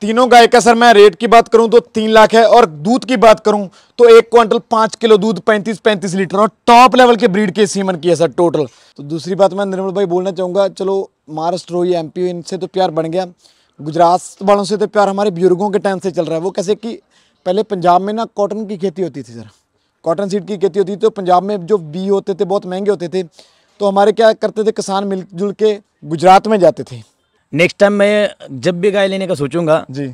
तीनों गाय का सर मैं रेट की बात करूं तो तीन लाख है और दूध की बात करूं तो एक क्विंटल पाँच किलो दूध पैंतीस पैंतीस लीटर और टॉप लेवल के ब्रीड के सीमन की है सर टोटल तो दूसरी बात मैं निर्मल भाई बोलना चाहूँगा चलो महाराष्ट्र हो या एम पी इनसे तो प्यार बन गया गुजरात वालों से तो प्यार हमारे बुजुर्गों के टाइम से चल रहा है वो कैसे कि पहले पंजाब में ना कॉटन की खेती होती थी सर कॉटन सीड की खेती होती थी तो पंजाब में जो बी होते थे बहुत महंगे होते थे तो हमारे क्या करते थे किसान मिलजुल के गुजरात में जाते थे नेक्स्ट टाइम मैं जब भी गाय लेने का सोचूंगा जी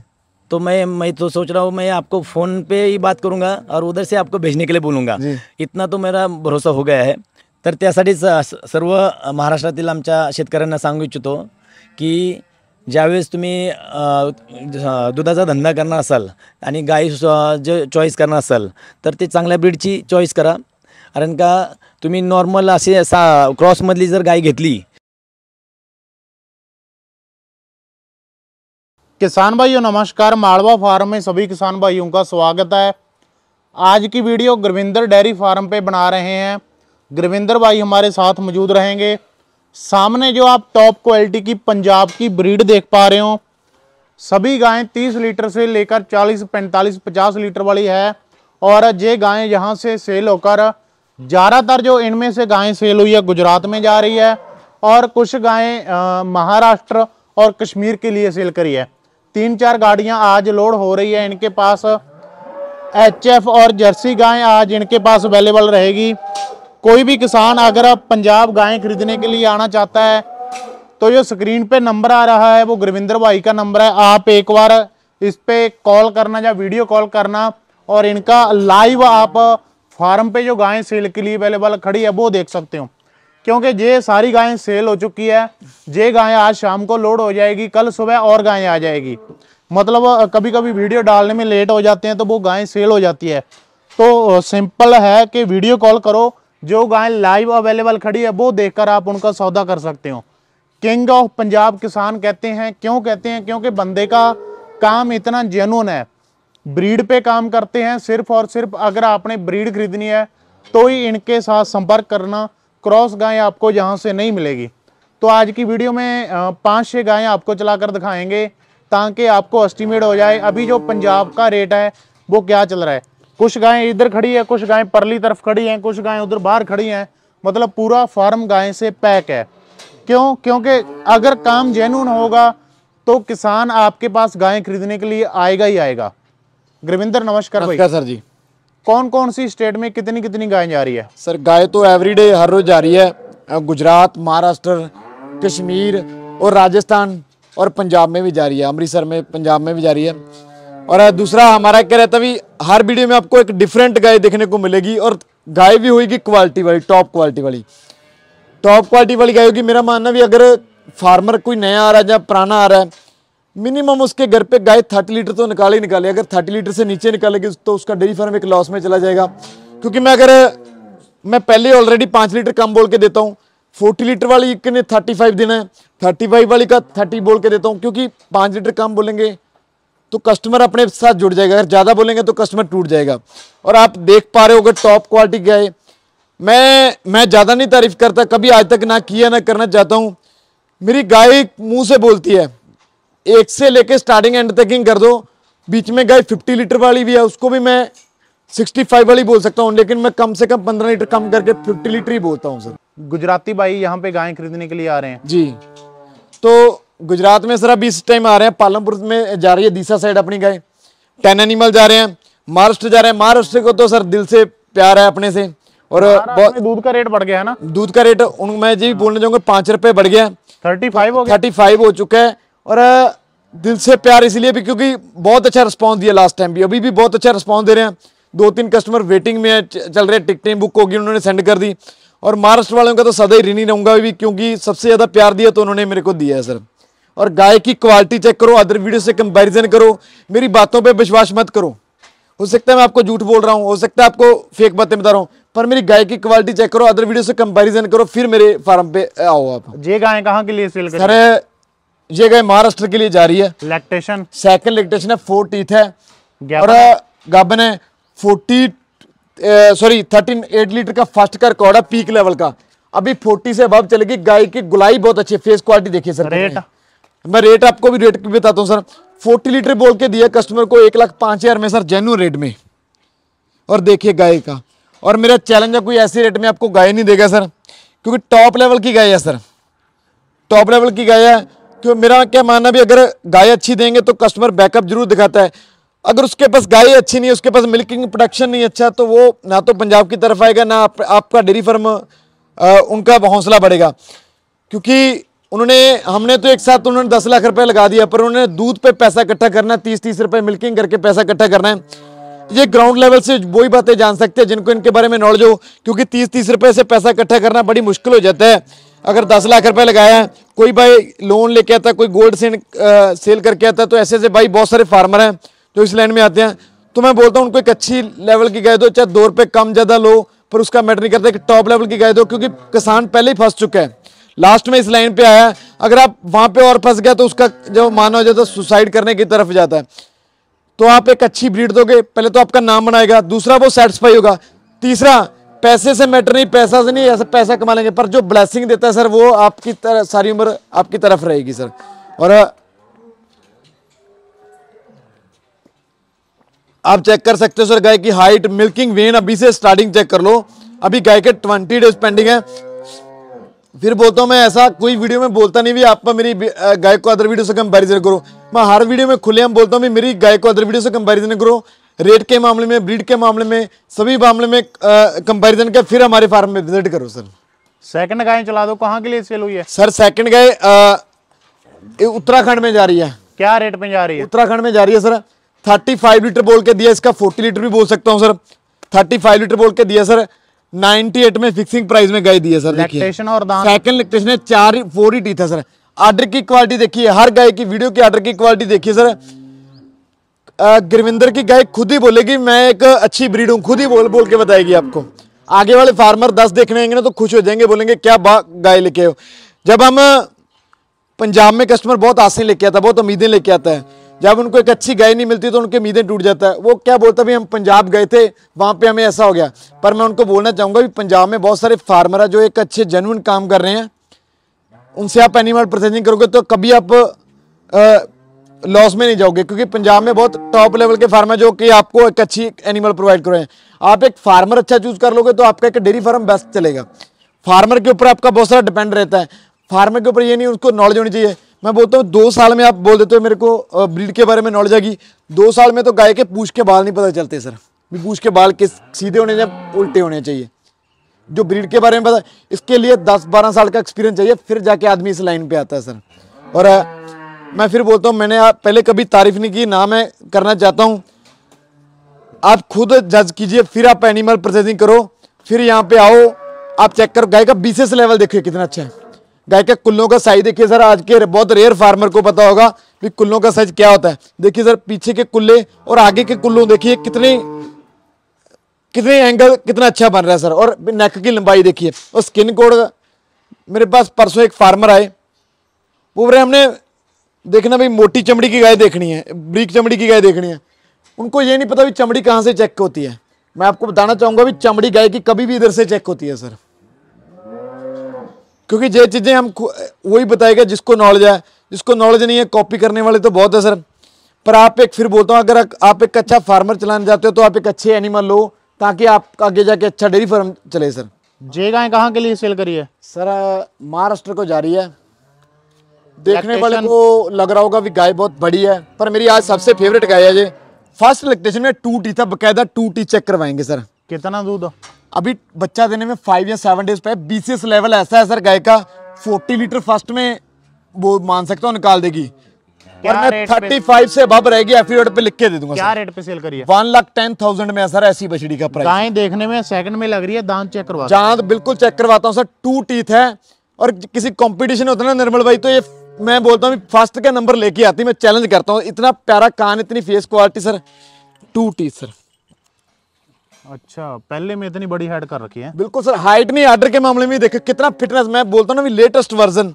तो मैं मैं तो सोच रहा हूँ मैं आपको फ़ोन पे ही बात करूंगा और उधर से आपको भेजने के लिए बोलूंगा इतना तो मेरा भरोसा हो गया है तो त्यासाठीच सर्व महाराष्ट्री आमच्या शेतकऱ्यांना सांगू इच्छितो की ज्यास तुम्हें दुधाचा धंदा करना असल आणि गाई जे चॉईस करणार असाल तर ते चांगल्या ब्रीडची चॉईस करा कारण का तुम्हें नॉर्मल अ सा जर गाय घेतली किसान भाइयों नमस्कार मालवा फार्म में सभी किसान भाइयों का स्वागत है आज की वीडियो गुरविंदर डेयरी फार्म पे बना रहे हैं गुरविंदर भाई हमारे साथ मौजूद रहेंगे सामने जो आप टॉप क्वालिटी की पंजाब की ब्रीड देख पा रहे हो सभी गायें 30 लीटर से लेकर 40, 45, 50 लीटर वाली है और ये गायें यहाँ से सेल होकर ज़्यादातर जो इनमें से गायें सेल हुई है गुजरात में जा रही है और कुछ गायें महाराष्ट्र और कश्मीर के लिए सेल करी है तीन चार गाड़ियां आज लोड हो रही है इनके पास एचएफ और जर्सी गायें आज इनके पास अवेलेबल रहेगी कोई भी किसान अगर पंजाब गायें खरीदने के लिए आना चाहता है तो जो स्क्रीन पे नंबर आ रहा है वो गुरविंदर भाई का नंबर है आप एक बार इस पर कॉल करना या वीडियो कॉल करना और इनका लाइव आप फार्म पे जो गायें सेल के लिए अवेलेबल खड़ी है वो देख सकते हो क्योंकि ये सारी गायें सेल हो चुकी है ये गायें आज शाम को लोड हो जाएगी कल सुबह और गायें आ जाएगी मतलब कभी कभी वीडियो डालने में लेट हो जाते हैं तो वो गायें सेल हो जाती है तो सिंपल है कि वीडियो कॉल करो जो गायें लाइव अवेलेबल खड़ी है वो देखकर आप उनका सौदा कर सकते हो किंग ऑफ पंजाब किसान कहते हैं क्यों कहते हैं क्योंकि बंदे का काम इतना जेनुअन है ब्रीड पे काम करते हैं सिर्फ और सिर्फ अगर आपने ब्रीड खरीदनी है तो ही इनके साथ संपर्क करना क्रॉस गाय आपको यहाँ से नहीं मिलेगी तो आज की वीडियो में पाँच छः गायें आपको चलाकर दिखाएंगे ताकि आपको एस्टिमेट हो जाए अभी जो पंजाब का रेट है वो क्या चल रहा है कुछ गायें इधर खड़ी है कुछ गायें परली तरफ खड़ी हैं कुछ गायें उधर बाहर खड़ी हैं मतलब पूरा फार्म गाय से पैक है क्यों क्योंकि अगर काम जैनून होगा तो किसान आपके पास गायें खरीदने के लिए आएगा ही आएगा ग्रविंदर नमस्कार भाई सर जी कौन कौन सी स्टेट में कितनी कितनी गाय जा रही है सर गाय तो एवरीडे हर रोज जा रही है गुजरात महाराष्ट्र कश्मीर और राजस्थान और पंजाब में भी जा रही है अमृतसर में पंजाब में भी जा रही है और दूसरा हमारा क्या रहता भी हर वीडियो में आपको एक डिफरेंट गाय देखने को मिलेगी और गाय भी होगी क्वालिटी वाली टॉप क्वालिटी वाली टॉप क्वालिटी वाली गाय होगी मेरा मानना भी अगर फार्मर कोई नया आ रहा है या पुराना आ रहा है मिनिमम उसके घर पे गाय थर्टी लीटर तो निकाले ही निकाले अगर थर्टी लीटर से नीचे निकालेगी तो उसका डेयरी फार्म एक लॉस में चला जाएगा क्योंकि मैं अगर मैं पहले ऑलरेडी पाँच लीटर कम बोल के देता हूँ फोर्टी लीटर वाली एक ने थर्टी फाइव देना है थर्टी फाइव वाली का थर्टी बोल के देता हूँ क्योंकि पाँच लीटर कम बोलेंगे तो कस्टमर अपने साथ जुड़ जाएगा अगर ज़्यादा बोलेंगे तो कस्टमर टूट जाएगा और आप देख पा रहे हो अगर टॉप क्वालिटी का है मैं मैं ज़्यादा नहीं तारीफ करता कभी आज तक ना किया ना करना चाहता हूँ मेरी गाय मुंह से बोलती है एक से लेके स्टार्टिंग एंड तकिंग कर दो बीच में गए 50 लीटर वाली भी है उसको भी मैं 65 वाली बोल सकता हूँ लेकिन मैं कम से कम 15 लीटर कम करके 50 लीटर ही बोलता हूँ सर गुजराती भाई यहाँ पे गायें खरीदने के लिए आ रहे हैं जी तो गुजरात में सर अभी इस टाइम आ रहे हैं पालमपुर में जा रही है दीसा साइड अपनी गाय टेन एनिमल जा रहे हैं महाराष्ट्र जा रहे हैं महाराष्ट्र को तो सर दिल से प्यार है अपने से और दूध का रेट बढ़ गया है ना दूध का रेट उन मैं जी हाँ। बोलने जाऊंगा पांच रुपए बढ़ गया थर्टी फाइव थर्टी फाइव हो चुका है और दिल से प्यार इसलिए भी क्योंकि बहुत अच्छा रिस्पॉन्स दिया लास्ट टाइम भी अभी भी बहुत अच्छा रिस्पॉन्स दे रहे हैं दो तीन कस्टमर वेटिंग में चल रहे टिकटें बुक होगी उन्होंने सेंड कर दी और महाराष्ट्र वालों का तो सदा ही ऋणी रहूंगा भी क्योंकि सबसे ज़्यादा प्यार दिया तो उन्होंने मेरे को दिया है सर और गाय की क्वालिटी चेक करो अदर वीडियो से कंपैरिजन करो मेरी बातों पे विश्वास मत करो हो सकता है मैं आपको झूठ बोल रहा हूँ हो सकता है आपको फेक बातें बता रहा हूँ पर मेरी गाय की क्वालिटी चेक करो अदर वीडियो से कंपैरिजन करो फिर मेरे फार्म पे आओ आप जे गाय कहाँ के लिए सेल सर ये गाय महाराष्ट्र के लिए जा रही है लैक्टेशन सेकंड लैक्टेशन है फोर टीथ है और गाबन है forty sorry thirteen eight litre का फर्स्ट का रिकॉर्ड है पीक लेवल का अभी फोर्टी से अब चलेगी गाय की गुलाई बहुत अच्छी है फेस क्वालिटी देखिए सर रेट मैं रेट आपको भी रेट बताता हूँ सर फोर्टी लीटर बोल के दिया कस्टमर को एक लाख पाँच हज़ार में सर जेन्यून रेट में और देखिए गाय का और मेरा चैलेंज है कोई ऐसे रेट में आपको गाय नहीं देगा सर क्योंकि टॉप लेवल की गाय है सर टॉप लेवल की गाय है क्यों तो मेरा क्या मानना भी अगर गाय अच्छी देंगे तो कस्टमर बैकअप जरूर दिखाता है अगर उसके पास गाय अच्छी नहीं है उसके पास मिल्किंग प्रोडक्शन नहीं अच्छा तो वो ना तो पंजाब की तरफ आएगा ना आप, आपका डेयरी फार्म उनका हौसला बढ़ेगा क्योंकि उन्होंने हमने तो एक साथ उन्होंने दस लाख रुपए लगा दिया पर उन्होंने दूध पे पैसा इकट्ठा करना है तीस तीस रुपए मिल्किंग करके पैसा इकट्ठा करना है ये ग्राउंड लेवल से वही बातें जान सकते हैं जिनको इनके बारे में नॉलेज हो क्योंकि तीस तीस रुपए से पैसा इकट्ठा करना बड़ी मुश्किल हो जाता है अगर दस लाख रुपए लगाया है कोई भाई लोन लेके आता है कोई गोल्ड सेल सेल करके आता है तो ऐसे ऐसे भाई बहुत सारे फार्मर हैं जो इस लाइन में आते हैं तो मैं बोलता हूँ उनको एक अच्छी लेवल की गाय दो चाहे दो रुपये कम ज़्यादा लो पर उसका मैटर नहीं करता कि टॉप लेवल की गाय दो क्योंकि किसान पहले ही फंस चुका है लास्ट में इस लाइन पे आया अगर आप वहाँ पे और फंस गया तो उसका जो माना हो जाता है सुसाइड करने की तरफ जाता है तो आप एक अच्छी ब्रीड दोगे पहले तो आपका नाम बनाएगा दूसरा वो सेटिस्फाई होगा तीसरा पैसे से मैटर नहीं पैसा से नहीं ऐसा पैसा कमा लेंगे पर जो ब्लैसिंग देता है सर वो आपकी तरह सारी उम्र आपकी तरफ रहेगी सर और आप चेक कर सकते हो सर गाय की हाइट मिल्किंग वेन अभी से स्टार्टिंग चेक कर लो अभी गाय के ट्वेंटी डेज पेंडिंग है फिर बोलता हूँ मैं ऐसा कोई वीडियो में बोलता नहीं भी आप मेरी गाय को अदर वीडियो से कंपेरिजन करो मैं हर वीडियो में खुले हम बोलता हूँ मेरी गाय को अदर वीडियो से कंपेरिजन करो रेट के मामले में ब्रीड के मामले में सभी मामले में कंपैरिजन के फिर हमारे फार्म में विजिट करो सर सेकंड गाय चला दो कहाँ के लिए सेल हुई है सर सेकंड गाय उत्तराखंड में जा रही है क्या रेट में जा रही है उत्तराखंड में जा रही है सर थर्टी फाइव लीटर बोल के दिया इसका फोर्टी लीटर भी बोल सकता हूँ सर थर्टी फाइव लीटर बोल के दिया सर एट में फिक्सिंग प्राइस में गाय दी है सर और सेकंड है चार फोर ही टी था सर ऑर्डर की क्वालिटी देखिए हर गाय की वीडियो की ऑर्डर की क्वालिटी देखिए सर गिरविंदर की गाय खुद ही बोलेगी मैं एक अच्छी ब्रीड हूँ खुद ही बोल बोल के बताएगी आपको आगे वाले फार्मर दस देखने आएंगे ना तो खुश हो जाएंगे बोलेंगे क्या बा गाय लेके हो जब हम पंजाब में कस्टमर बहुत आसें लेके आता है बहुत उम्मीदें लेके आता है जब उनको एक अच्छी गाय नहीं मिलती तो उनके उम्मीदें टूट जाता है वो क्या बोलता भाई हम पंजाब गए थे वहाँ पे हमें ऐसा हो गया पर मैं उनको बोलना चाहूँगा भी पंजाब में बहुत सारे फार्मर है जो एक अच्छे जेनुअन काम कर रहे हैं उनसे आप एनिमल प्रोसेसिंग करोगे तो कभी आप लॉस में नहीं जाओगे क्योंकि पंजाब में बहुत टॉप लेवल के फार्म है जो कि आपको एक अच्छी एनिमल प्रोवाइड करें आप एक फार्मर अच्छा चूज कर लोगे तो आपका एक डेयरी फार्म बेस्ट चलेगा फार्मर के ऊपर आपका बहुत सारा डिपेंड रहता है फार्मर के ऊपर ये नहीं उसको नॉलेज होनी चाहिए मैं बोलता हूँ दो साल में आप बोल देते हो मेरे को ब्रीड के बारे में नॉलेज आएगी दो साल में तो गाय के पूछ के बाल नहीं पता चलते सर पूछ के बाल किस सीधे होने चाहिए उल्टे होने चाहिए जो ब्रीड के बारे में पता इसके लिए दस बारह साल का एक्सपीरियंस चाहिए फिर जाके आदमी इस लाइन पर आता है सर और मैं फिर बोलता हूँ मैंने आप पहले कभी तारीफ नहीं की ना मैं करना चाहता हूँ आप खुद जज कीजिए फिर आप एनिमल प्रोसेसिंग करो फिर यहाँ पे आओ आप चेक करो गाय का बीसेस लेवल देखिए कितना अच्छा है गाय का कुल्लों का साइज देखिए सर आज के बहुत रेयर फार्मर को पता होगा कि कुल्लों का साइज क्या होता है देखिए सर पीछे के कुल्ले और आगे के कुल्लों देखिए कितने कितने एंगल कितना अच्छा बन रहा है सर और नेक की लंबाई देखिए और स्किन कोड मेरे पास परसों एक फार्मर आए वो बोल रहे हमने देखना भाई मोटी चमड़ी की गाय देखनी है ब्रीक चमड़ी की गाय देखनी है उनको ये नहीं पता भी चमड़ी कहाँ से चेक होती है मैं आपको बताना चाहूँगा भी चमड़ी गाय की कभी भी इधर से चेक होती है सर क्योंकि ये चीज़ें हम वही बताएगा जिसको नॉलेज है जिसको नॉलेज नहीं है कॉपी करने वाले तो बहुत है सर पर आप एक फिर बोलता हूँ अगर आप एक अच्छा फार्मर चलाना चाहते हो तो आप एक अच्छे एनिमल लो ताकि आप आगे जाके अच्छा डेयरी फार्म चले सर जे गाय कहाँ के लिए सेल करी है सर महाराष्ट्र को जा रही है देखने वाले को लग रहा होगा भी गाय बहुत बड़ी है पर मेरी आज सबसे फेवरेट गाय है ये फर्स्ट लैक्टेशन में टू टी था बकायदा टू टी चेक करवाएंगे सर कितना दूध अभी बच्चा देने में फाइव या सेवन डेज पे बीसीएस लेवल ऐसा है सर गाय का फोर्टी लीटर फर्स्ट में वो मान सकता हूँ निकाल देगी और मैं थर्टी फाइव से अब रहेगी एफिडेविट पे लिख के दे दूंगा क्या रेट पे सेल करिए वन लाख टेन थाउजेंड में सर ऐसी बछड़ी का प्राइस गाय देखने में सेकंड में लग रही है दांत चेक करवा दांत बिल्कुल चेक करवाता हूँ सर टू टीथ है और किसी कंपटीशन होता है ना निर्मल भाई तो ये मैं बोलता हूँ फर्स्ट का नंबर लेके आती मैं चैलेंज करता हूँ इतना प्यारा कान इतनी face quality sir two T sir अच्छा पहले में इतनी बड़ी हाइट कर रखी है बिल्कुल सर हाइट नहीं आर्डर के मामले में देखो कितना फिटनेस मैं बोलता हूँ ना लेटेस्ट वर्जन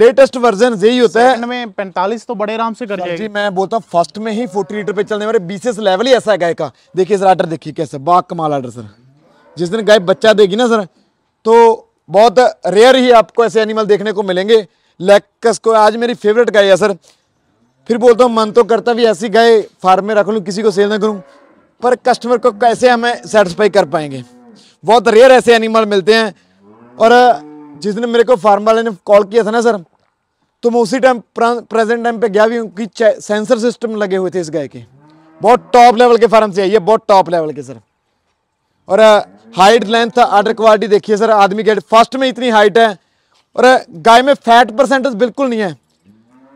लेटेस्ट वर्जन यही होता है में पैंतालीस तो बड़े आराम से कर जाएगी जी मैं बोलता हूँ फर्स्ट में ही फोर्टी लीटर पे चलने वाले बीसीएस लेवल ही ऐसा है गाय का देखिए सर आर्डर देखिए कैसे बाग कमाल आर्डर सर जिस दिन गाय बच्चा देगी ना सर तो बहुत रेयर ही आपको ऐसे एनिमल देखने को मिलेंगे लेकस को आज मेरी फेवरेट गाय है सर फिर बोलता हूँ मन तो करता भी ऐसी गाय फार्म में रख लूँ किसी को सेल ना करूँ पर कस्टमर को कैसे हमें सेटिस्फाई कर पाएंगे बहुत रेयर ऐसे एनिमल मिलते हैं और जिस दिन मेरे को फार्म वाले ने कॉल किया था ना सर तो मैं उसी टाइम प्रेजेंट टाइम पे गया भी हूँ कि सेंसर सिस्टम लगे हुए थे इस गाय के बहुत टॉप लेवल के फार्म से आइए बहुत टॉप लेवल के सर और हाइट लेंथ आर्डर क्वालिटी देखिए सर आदमी के फर्स्ट में इतनी हाइट है और गाय में फैट परसेंटेज बिल्कुल नहीं है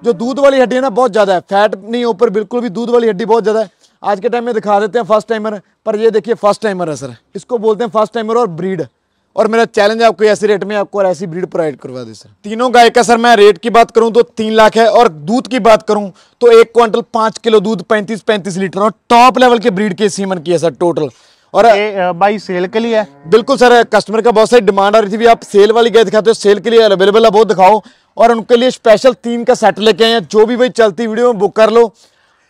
जो दूध वाली हड्डी है ना बहुत ज़्यादा है फैट नहीं ऊपर बिल्कुल भी दूध वाली हड्डी बहुत ज़्यादा है आज के टाइम में दिखा देते हैं फर्स्ट टाइमर पर ये देखिए फर्स्ट टाइमर है सर इसको बोलते हैं फर्स्ट टाइमर और ब्रीड और मेरा चैलेंज आपको ऐसी रेट में आपको और ऐसी ब्रीड प्रोवाइड करवा दे सर तीनों गाय का सर मैं रेट की बात करूं तो तीन लाख है और दूध की बात करूं तो एक क्विंटल पाँच किलो दूध पैंतीस पैंतीस लीटर और टॉप लेवल के ब्रीड के सीमन की है सर टोटल और ये भाई सेल के लिए बिल्कुल सर कस्टमर का बहुत सारी डिमांड आ रही थी भी आप सेल वाली गाय दिखाते हो सेल के लिए अवेलेबल है वो दिखाओ और उनके लिए स्पेशल थीम का सेट लेके आए हैं जो भी भाई चलती वीडियो में बुक कर लो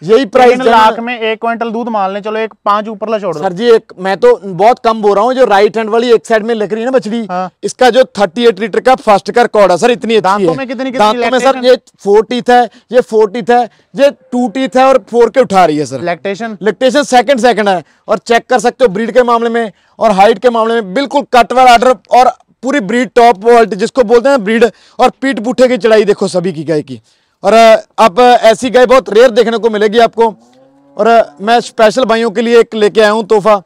यही प्राइस लाख में एक क्विंटल दूध मान लें चलो एक पांच ऊपर छोड़ सर जी एक मैं तो बहुत कम बोल रहा हूँ जो राइट हैंड वाली एक साइड में लग रही है ना बछड़ी हाँ। इसका जो 38 लीटर का फर्स्ट का रिकॉर्ड है सर इतनी दांतों है। में कितनी कितनी में सर ये फोर टीथ है ये फोर टीथ है ये टू टीथ है और फोर के उठा रही है sir lactation lactation second second है और चेक कर सकते हो ब्रीड के मामले में और हाइट के मामले में बिल्कुल कट वाला आर्डर और पूरी ब्रीड टॉप वॉल्ट जिसको बोलते हैं ब्रीड और पीठ बूठे की चढ़ाई देखो सभी की गाय की और अब ऐसी गाय बहुत रेयर देखने को मिलेगी आपको और मैं स्पेशल भाइयों के लिए एक लेके आया हूँ तोहफा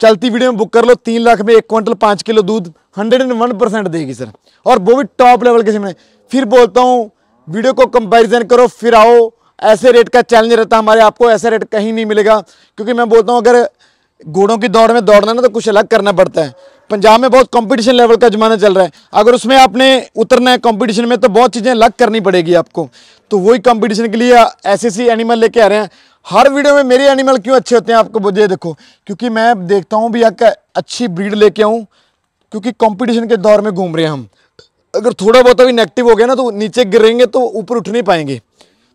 चलती वीडियो में बुक कर लो तीन लाख में एक क्विंटल पाँच किलो दूध हंड्रेड एंड वन परसेंट देगी सर और वो भी टॉप लेवल के समय फिर बोलता हूँ वीडियो को कंपैरिजन करो फिर आओ ऐसे रेट का चैलेंज रहता हमारे आपको ऐसा रेट कहीं नहीं मिलेगा क्योंकि मैं बोलता हूँ अगर घोड़ों की दौड़ में दौड़ना ना तो कुछ अलग करना पड़ता है पंजाब में बहुत कंपटीशन लेवल का ज़माना चल रहा है अगर उसमें आपने उतरना है कंपटीशन में तो बहुत चीज़ें लग करनी पड़ेगी आपको तो वही कंपटीशन के लिए ऐसे ऐसी एनिमल लेके आ रहे हैं हर वीडियो में मेरे एनिमल क्यों अच्छे होते हैं आपको ये देखो क्योंकि मैं देखता हूँ भी एक अच्छी ब्रीड लेके आऊँ क्योंकि कॉम्पिटिशन के दौर में घूम रहे हैं हम अगर थोड़ा बहुत अभी नेगेटिव हो गया ना तो नीचे गिरेंगे तो ऊपर उठ नहीं पाएंगे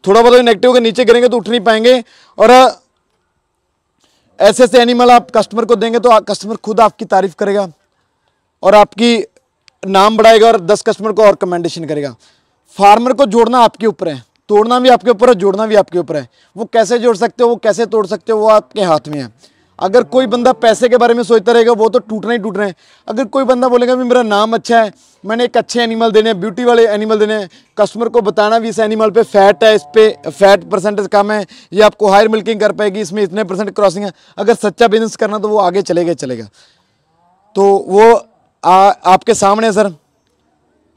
थोड़ा बहुत अभी नेगेटिव हो गया नीचे गिरेंगे तो उठ नहीं पाएंगे और ऐसे ऐसे एनिमल आप कस्टमर को देंगे तो कस्टमर खुद आपकी तारीफ़ करेगा और आपकी नाम बढ़ाएगा और दस कस्टमर को और कमेंडेशन करेगा फार्मर को जोड़ना आपके ऊपर है तोड़ना भी आपके ऊपर है जोड़ना भी आपके ऊपर है वो कैसे जोड़ सकते हो वो कैसे तोड़ सकते हो वो आपके हाथ में है अगर कोई बंदा पैसे के बारे में सोचता रहेगा वो तो टूटना ही टूटना है अगर कोई बंदा बोलेगा भी मेरा नाम अच्छा है मैंने एक अच्छे एनिमल देने हैं ब्यूटी वाले एनिमल देने हैं कस्टमर को बताना भी इस एनिमल पे फैट है इस पर फैट परसेंटेज कम है ये आपको हायर मिल्किंग कर पाएगी इसमें इतने परसेंट क्रॉसिंग है अगर सच्चा बिजनेस करना तो वो आगे चलेगा चलेगा तो वो आ, आपके सामने सर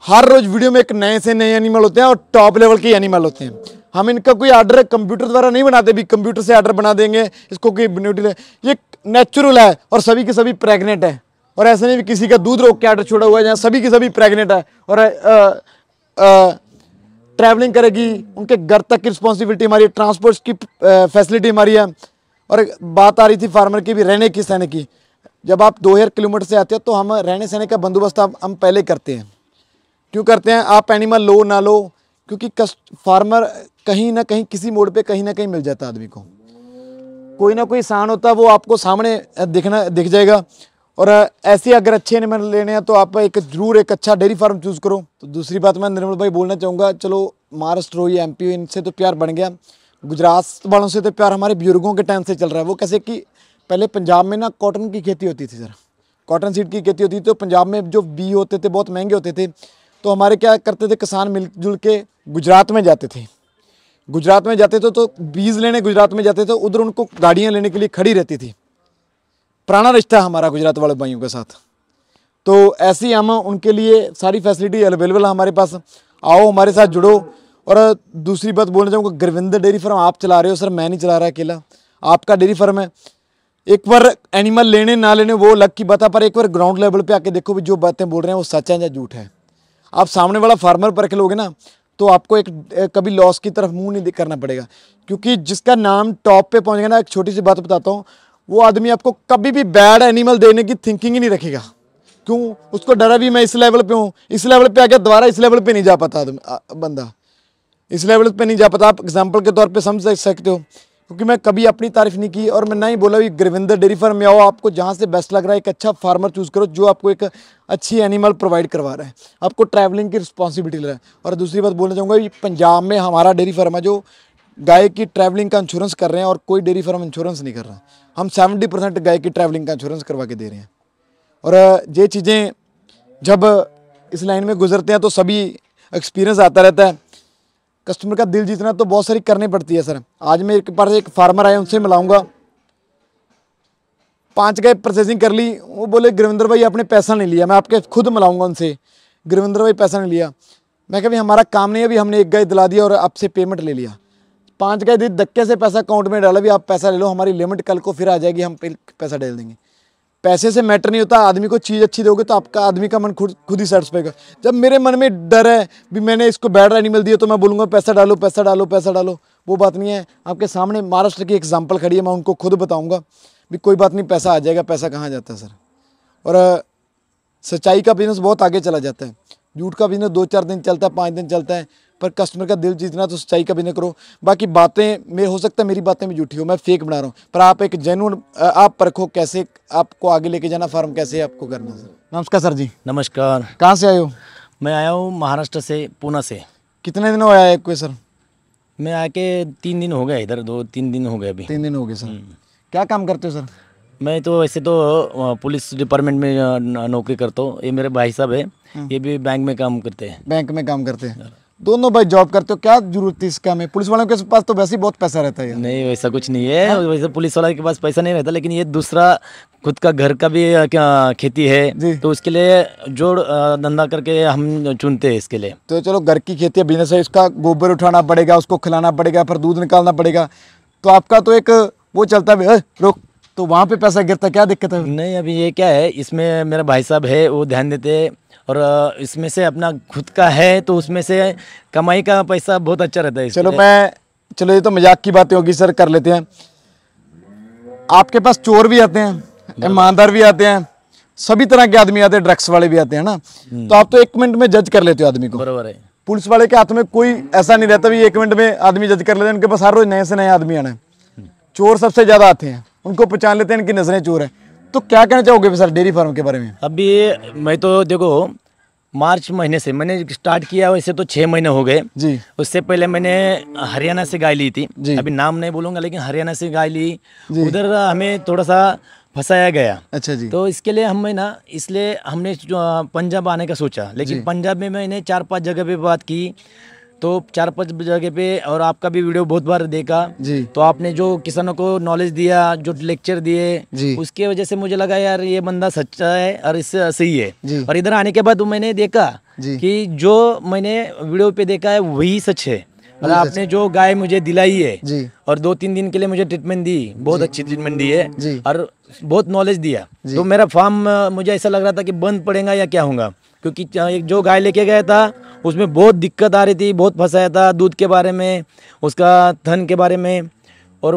हर रोज़ वीडियो में एक नए से नए एनिमल होते हैं और टॉप लेवल के एनिमल होते हैं हम इनका कोई आर्डर कंप्यूटर द्वारा नहीं बनाते भी कंप्यूटर से आर्डर बना देंगे इसको कोई ब्यूटी ये नेचुरल है और सभी के सभी प्रेग्नेंट है और ऐसे नहीं भी किसी का दूध रोक के आर्डर छोड़ा हुआ है जहाँ सभी के सभी प्रेग्नेंट है और ट्रैवलिंग करेगी उनके घर तक की रिस्पॉन्सिबिलिटी हमारी है ट्रांसपोर्ट की फैसिलिटी हमारी है और बात आ रही थी फार्मर की भी रहने की सहने की जब आप दो हज़ार किलोमीटर से आते हो तो हम रहने सहने का बंदोबस्त हम पहले करते हैं क्यों करते हैं आप एनिमल लो ना लो क्योंकि कस्ट फार्मर कहीं ना कहीं किसी मोड़ पे कहीं ना कहीं मिल जाता आदमी को कोई ना कोई इंसान होता है वो आपको सामने दिखना दिख जाएगा और ऐसे अगर अच्छे एनिमल लेने हैं तो आप एक जरूर एक अच्छा डेयरी फार्म चूज़ करो तो दूसरी बात मैं निर्मल भाई बोलना चाहूँगा चलो महाराष्ट्र हो या एम इनसे तो प्यार बन गया गुजरात वालों से तो प्यार हमारे बुजुर्गों के टाइम से चल रहा है वो कैसे कि पहले पंजाब में ना कॉटन की खेती होती थी सर कॉटन सीड की खेती होती थी तो पंजाब में जो बी होते थे बहुत महंगे होते थे तो हमारे क्या करते थे किसान मिलजुल के गुजरात में जाते थे गुजरात में जाते थे तो बीज लेने गुजरात में जाते थे तो उधर उनको गाड़ियाँ लेने के लिए खड़ी रहती थी पुराना रिश्ता हमारा गुजरात वाले भाइयों के साथ तो ऐसी हम उनके लिए सारी फैसिलिटी अवेलेबल है हमारे पास आओ हमारे साथ जुड़ो और दूसरी बात बोलना चाहूँगा गुरविंदर डेयरी फार्म आप चला रहे हो सर मैं नहीं चला रहा अकेला आपका डेयरी फार्म है एक बार एनिमल लेने ना लेने वो अलग की बात है पर एक बार ग्राउंड लेवल पे आके देखो भी जो बातें बोल रहे हैं वो सच है या झूठ है आप सामने वाला फार्मर परख लोगे ना तो आपको एक कभी लॉस की तरफ मुंह नहीं करना पड़ेगा क्योंकि जिसका नाम टॉप पे पहुंचेगा ना एक छोटी सी बात बताता हूँ वो आदमी आपको कभी भी बैड एनिमल देने की थिंकिंग ही नहीं रखेगा क्यों उसको डरा भी मैं इस लेवल पे हूँ इस लेवल पे आके दोबारा इस लेवल पे नहीं जा पाता बंदा इस लेवल पे नहीं जा पाता आप एग्जाम्पल के तौर पे समझ सकते हो क्योंकि मैं कभी अपनी तारीफ नहीं की और मैं नहीं बोला भी गरविंदर डेरी फार्म में आओ आपको जहाँ से बेस्ट लग रहा है एक अच्छा फार्मर चूज़ करो जो आपको एक अच्छी एनिमल प्रोवाइड करवा रहा है आपको ट्रैवलिंग की रिस्पॉन्सिबिलिटी ले रहा है और दूसरी बात बोलना चाहूँगा कि पंजाब में हमारा डेयरी फार्म है जो गाय की ट्रैवलिंग का इंश्योरेंस कर रहे हैं और कोई डेयरी फार्म इंश्योरेंस नहीं कर रहा हम सेवेंटी परसेंट गाय की ट्रैवलिंग का इंश्योरेंस करवा के दे रहे हैं और ये चीज़ें जब इस लाइन में गुजरते हैं तो सभी एक्सपीरियंस आता रहता है कस्टमर का दिल जीतना तो बहुत सारी करनी पड़ती है सर आज मैं एक पर एक फार्मर आए उनसे मिलाऊंगा पाँच गए प्रोसेसिंग कर ली वो बोले गुरविंदर भाई आपने पैसा नहीं लिया मैं आपके खुद मिलाऊंगा उनसे गुरविंदर भाई पैसा नहीं लिया मैं कभी हमारा काम नहीं है अभी हमने एक गाय दिला दिया और आपसे पेमेंट ले लिया पाँच गाय दी धक्के से पैसा अकाउंट में डाला भी आप पैसा ले लो हमारी लिमिट कल को फिर आ जाएगी हम पैसा डाल देंगे पैसे से मैटर नहीं होता आदमी को चीज़ अच्छी दोगे तो आपका आदमी का मन खुद खुद ही सेटिस्फाई कर जब मेरे मन में डर है भी मैंने इसको बैड एनिमल दिया तो मैं बोलूँगा पैसा डालो पैसा डालो पैसा डालो वो बात नहीं है आपके सामने महाराष्ट्र की एग्जाम्पल खड़ी है मैं उनको खुद बताऊँगा भी कोई बात नहीं पैसा आ जाएगा पैसा कहाँ जाता है सर और सच्चाई का बिजनेस बहुत आगे चला जाता है झूठ का बिजनेस दो चार दिन चलता है पाँच दिन चलता है पर कस्टमर का दिल जीतना तो सच्चाई कभी ना करो बाकी बातें मेरे हो सकता है मेरी बातें भी झूठी हो मैं फेक बना रहा हूँ पर आप एक जेनुअन आप परखो कैसे आपको आगे लेके जाना फार्म कैसे आपको करना सर नमस्कार सर जी नमस्कार कहाँ से आए हो मैं आया हूँ महाराष्ट्र से पूना से कितने दिन हो आया आपको सर मैं आके तीन दिन हो गए इधर दो तीन दिन हो गए अभी तीन दिन हो गए सर हम्म। क्या काम करते हो सर मैं तो वैसे तो पुलिस डिपार्टमेंट में नौकरी करता हूँ ये मेरे भाई साहब है हम्म। ये भी बैंक में काम करते हैं बैंक में काम करते हैं हाँ। दोनों भाई जॉब करते हो क्या जरूरत थी इसका में पुलिस वालों के पास तो वैसे ही बहुत पैसा रहता है नहीं वैसा कुछ नहीं है हाँ? वैसे पुलिस वाले के पास पैसा नहीं रहता लेकिन ये दूसरा खुद का घर का भी खेती है तो उसके लिए जोड़ धंधा करके हम चुनते हैं इसके लिए तो चलो घर की खेती है बिजनेस है इसका गोबर उठाना पड़ेगा उसको खिलाना पड़ेगा फिर दूध निकालना पड़ेगा तो आपका तो एक वो चलता है रुक तो वहाँ पे पैसा गिरता क्या दिक्कत है नहीं अभी ये क्या है इसमें मेरा भाई साहब है वो ध्यान देते और इसमें से अपना खुद का है तो उसमें से कमाई का पैसा बहुत अच्छा रहता है चलो मैं चलो ये तो मजाक की बातें होगी सर कर लेते हैं आपके पास चोर भी आते हैं ईमानदार भी आते हैं सभी तरह के आदमी आते हैं ड्रग्स वाले भी आते हैं ना हम्म। तो आप तो एक मिनट में जज कर लेते हो आदमी को बराबर है पुलिस वाले के हाथ में कोई ऐसा नहीं रहता भी एक मिनट में आदमी जज कर लेते हैं उनके पास हर रोज नए से नए आदमी आना है हम्म। चोर सबसे ज्यादा आते हैं उनको पहचान लेते हैं इनकी नज़रें चूर हैं तो क्या कहना चाहोगे सर डेयरी फार्म के बारे में अभी मैं तो देखो मार्च महीने से मैंने स्टार्ट किया वैसे तो छः महीने हो गए जी उससे पहले मैंने हरियाणा से गाय ली थी जी अभी नाम नहीं बोलूंगा लेकिन हरियाणा से गाय ली उधर हमें थोड़ा सा फंसाया गया अच्छा जी तो इसके लिए हमें ना इसलिए हमने पंजाब आने का सोचा लेकिन पंजाब में मैंने चार पांच जगह पे बात की तो चार पांच जगह पे और आपका भी वीडियो बहुत बार देखा जी तो आपने जो किसानों को नॉलेज दिया जो लेक्चर दिए जी उसके वजह से मुझे लगा यार ये बंदा सच्चा है और इससे सही है और इधर आने के बाद मैंने देखा कि जो मैंने वीडियो पे देखा है वही सच है मतलब आपने जो गाय मुझे दिलाई है जी और दो तीन दिन के लिए मुझे ट्रीटमेंट दी बहुत अच्छी ट्रीटमेंट दी है और बहुत नॉलेज दिया तो मेरा फार्म मुझे ऐसा लग रहा था कि बंद पड़ेगा या क्या होगा क्योंकि हाँ, जो गाय लेके गया था उसमें बहुत दिक्कत आ रही थी बहुत फंसाया था दूध के बारे में उसका धन के बारे में और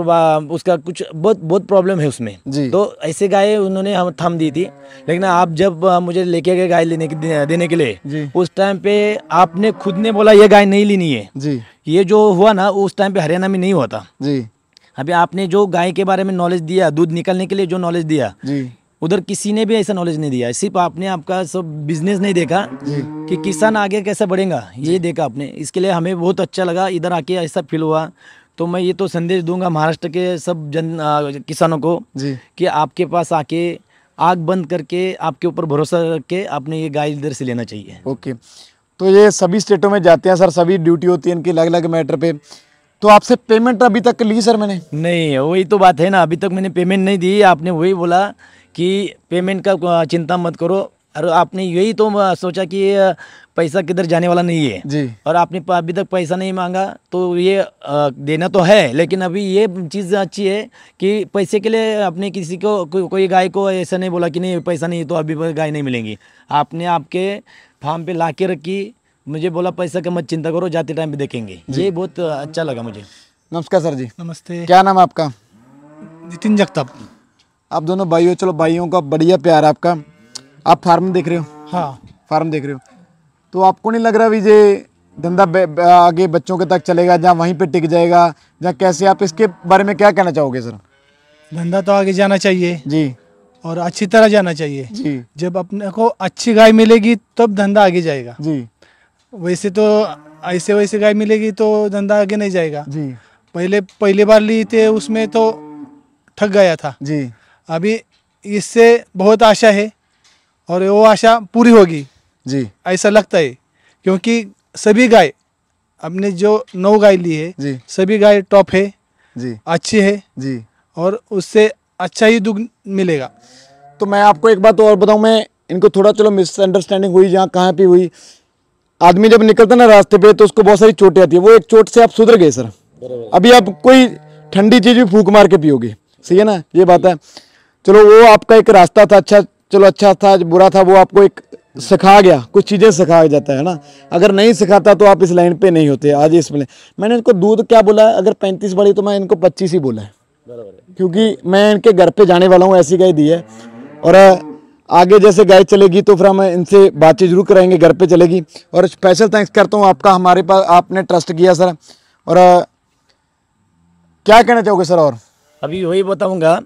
उसका कुछ बहुत बहुत प्रॉब्लम है उसमें तो ऐसे गाय उन्होंने हम थम दी थी लेकिन आप जब मुझे लेके गए गाय लेने के देने के लिए उस टाइम पे आपने खुद ने बोला ये गाय नहीं लेनी है जी ये जो हुआ ना उस टाइम पे हरियाणा में नहीं था जी अभी आपने जो गाय के बारे में नॉलेज दिया दूध निकलने के लिए जो नॉलेज दिया जी उधर किसी ने भी ऐसा नॉलेज नहीं दिया सिर्फ आपने आपका सब बिजनेस नहीं देखा कि किसान आगे कैसे बढ़ेगा ये देखा आपने इसके लिए हमें बहुत अच्छा लगा इधर आके ऐसा फील हुआ तो मैं ये तो संदेश दूंगा महाराष्ट्र के सब जन आ, किसानों को कि आपके पास आके आग बंद करके आपके ऊपर भरोसा रख के आपने ये गाय इधर से लेना चाहिए ओके तो ये सभी स्टेटों में जाते हैं सर सभी ड्यूटी होती है इनकी अलग अलग मैटर पे तो आपसे पेमेंट अभी तक ली सर मैंने नहीं वही तो बात है ना अभी तक मैंने पेमेंट नहीं दी आपने वही बोला कि पेमेंट का चिंता मत करो और आपने यही तो सोचा कि पैसा किधर जाने वाला नहीं है जी और आपने अभी तक पैसा नहीं मांगा तो ये देना तो है लेकिन अभी ये चीज़ अच्छी है कि पैसे के लिए आपने किसी को को, कोई गाय को ऐसा नहीं बोला कि नहीं पैसा नहीं तो अभी गाय नहीं मिलेंगी आपने आपके फार्म पे ला के रखी मुझे बोला पैसा का मत चिंता करो जाते टाइम भी देखेंगे ये बहुत अच्छा लगा मुझे नमस्कार सर जी नमस्ते क्या नाम आपका नितिन जगताप आप दोनों भाई हो चलो भाइयों का बढ़िया प्यार आपका आप फार्म देख रहे हो हाँ फार्म देख रहे हो तो आपको नहीं लग रहा भी ये धंधा आगे बच्चों के तक चलेगा जहाँ वहीं पे टिक जाएगा जहाँ कैसे आप इसके बारे में क्या कहना चाहोगे सर धंधा तो आगे जाना चाहिए जी और अच्छी तरह जाना चाहिए जी जब अपने को अच्छी गाय मिलेगी तब धंधा आगे जाएगा जी वैसे तो ऐसे वैसे गाय मिलेगी तो धंधा आगे नहीं जाएगा जी पहले पहली बार ली थे उसमें तो ठग गया था जी अभी इससे बहुत आशा है और वो आशा पूरी होगी जी ऐसा लगता है क्योंकि सभी गाय हमने जो नौ गाय ली है जी सभी गाय टॉप है जी अच्छी है जी और उससे अच्छा ही दुख मिलेगा तो मैं आपको एक बात और बताऊं मैं इनको थोड़ा चलो मिसअंडरस्टैंडिंग हुई जहाँ कहाँ पे हुई आदमी जब निकलता ना रास्ते पे तो उसको बहुत सारी चोटें आती है वो एक चोट से आप सुधर गए सर अभी आप कोई ठंडी चीज़ भी फूक मार के पियोगे सही है ना ये बात है चलो वो आपका एक रास्ता था अच्छा चलो अच्छा था बुरा था वो आपको एक सिखा गया कुछ चीज़ें सिखा जाता है ना अगर नहीं सिखाता तो आप इस लाइन पे नहीं होते आज इस मैंने इनको दूध क्या बोला है अगर पैंतीस बड़ी तो मैं इनको पच्चीस ही बोला है क्योंकि मैं इनके घर पे जाने वाला हूँ ऐसी गाय दी है और आगे जैसे गाय चलेगी तो फिर हम इनसे बातचीत जरूर करेंगे घर पे चलेगी और स्पेशल थैंक्स करता हूँ आपका हमारे पास आपने ट्रस्ट किया सर और क्या कहना चाहोगे सर और अभी वही बताऊँगा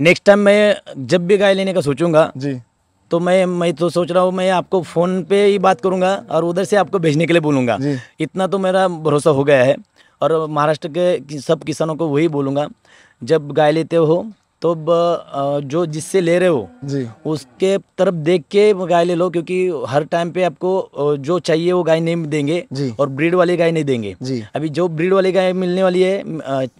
नेक्स्ट टाइम मैं जब भी गाय लेने का सोचूंगा जी तो मैं मैं तो सोच रहा हूँ मैं आपको फ़ोन पे ही बात करूंगा और उधर से आपको भेजने के लिए बोलूंगा इतना तो मेरा भरोसा हो गया है और महाराष्ट्र के सब किसानों को वही बोलूँगा जब गाय लेते हो तो जो जिससे ले रहे हो जी उसके तरफ देख के गाय ले लो क्योंकि हर टाइम पे आपको जो चाहिए वो गाय नहीं देंगे जी और ब्रीड वाली गाय नहीं देंगे जी अभी जो ब्रीड वाली गाय मिलने वाली है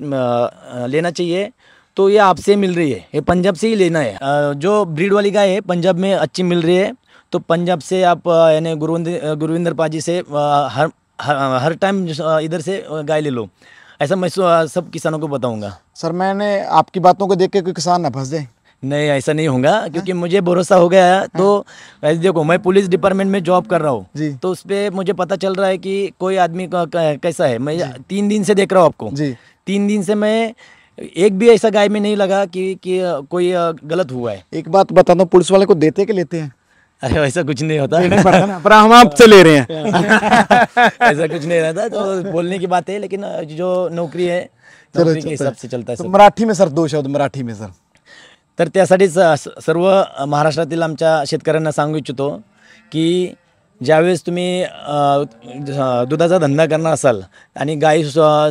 लेना चाहिए तो ये आपसे मिल रही है ये पंजाब से ही लेना है जो ब्रीड वाली गाय है पंजाब में अच्छी मिल रही है तो पंजाब से आप यानी गुरविंदर गुरुविंदर पाजी से हर हर, हर टाइम इधर से गाय ले लो ऐसा मैं सब किसानों को बताऊंगा सर मैंने आपकी बातों को देख के कोई किसान ना फंस दे नहीं ऐसा नहीं होगा हाँ। क्योंकि मुझे भरोसा हो गया है हाँ। तो ऐसे देखो मैं पुलिस डिपार्टमेंट में जॉब कर रहा हूँ तो उस पर मुझे पता चल रहा है कि कोई आदमी कैसा है मैं तीन दिन से देख रहा हूँ आपको जी तीन दिन से मैं एक भी ऐसा गाय में नहीं लगा कि, कि कोई गलत हुआ है एक बात बता दो पुलिस वाले को देते के लेते हैं अरे वैसा कुछ नहीं होता नहीं पर हम आपसे ले रहे हैं ऐसा कुछ नहीं रहता तो बोलने की बात है लेकिन जो नौकरी है नौकरी के हिसाब से चलता है तो मराठी में सर दोष शब्द मराठी में सर तो त्यासाठीच सर्व महाराष्ट्रातील आमच्या शेतकऱ्यांना सांगू इच्छितो की ज्यावेळेस तुम्ही दुधाचा धंदा करणार असाल आणि गाई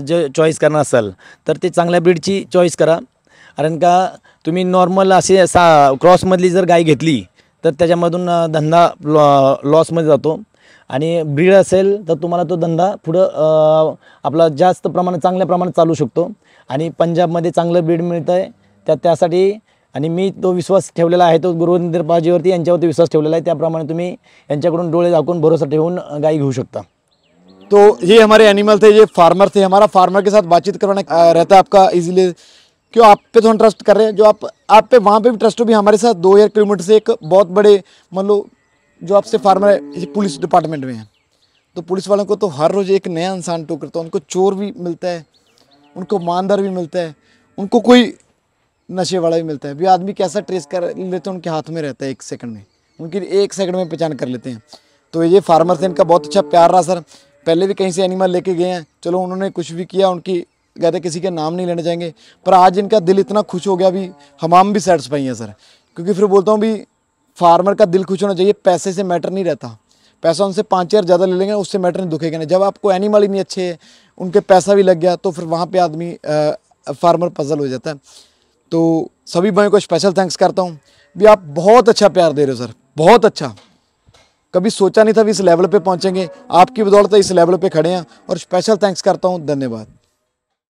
जे चॉईस करणार असाल तर ते चांगल्या ब्रीडची चॉईस करा कारण का तुम्ही नॉर्मल असे सा क्रॉसमधली जर गाय घेतली तर त्याच्यामधून धंदा लॉ लॉसमध्ये जातो आणि ब्रीड असेल तर तुम्हाला तो धंदा पुढं आपला जास्त प्रमाणात चांगल्या प्रमाणात चालू शकतो आणि पंजाबमध्ये चांगलं ब्रीड मिळतं आहे तर त्यासाठी आणि मी तो विश्वास है आहे तो गुरुवंदर पाजीवरती यांच्यावरती विश्वास है तो प्रमाण तुम्हें डोले दाखन भरोसा गाय घू शकता तो ये हमारे एनिमल थे ये फार्मर थे हमारा फार्मर के साथ बातचीत करवाना रहता है आपका इजीली क्यों आप पे तो हम ट्रस्ट कर रहे हैं जो आप आप पे वहाँ पे भी ट्रस्ट हो भी हमारे साथ दो हज़ार किलोमीटर से एक बहुत बड़े मान लो जो आपसे फार्मर है पुलिस डिपार्टमेंट में है तो पुलिस वालों को तो हर रोज़ एक नया इंसान टोकरता है उनको चोर भी मिलता है उनको मानदार भी मिलता है उनको कोई नशे वाला भी मिलता है भी आदमी कैसा ट्रेस कर लेते हैं उनके हाथ में रहता है एक सेकंड में उनकी एक सेकंड में पहचान कर लेते हैं तो ये फार्मर से इनका बहुत अच्छा प्यार रहा सर पहले भी कहीं से एनिमल लेके गए हैं चलो उन्होंने कुछ भी किया उनकी कहते किसी के नाम नहीं लेने जाएंगे पर आज इनका दिल इतना खुश हो गया भी हमाम भी सेटिस्फाई हैं सर क्योंकि फिर बोलता हूँ भी फार्मर का दिल खुश होना चाहिए पैसे से मैटर नहीं रहता पैसा उनसे पाँच हज़ार ज़्यादा ले लेंगे उससे मैटर नहीं दुखेगा ना जब आपको एनिमल ही नहीं अच्छे उनके पैसा भी लग गया तो फिर वहाँ पर आदमी फार्मर पजल हो जाता है तो सभी भाइयों को स्पेशल थैंक्स करता हूँ भी आप बहुत अच्छा प्यार दे रहे हो सर बहुत अच्छा कभी सोचा नहीं था भी इस लेवल पे पहुँचेंगे आपकी बदौलत इस लेवल पे खड़े हैं और स्पेशल थैंक्स करता हूँ धन्यवाद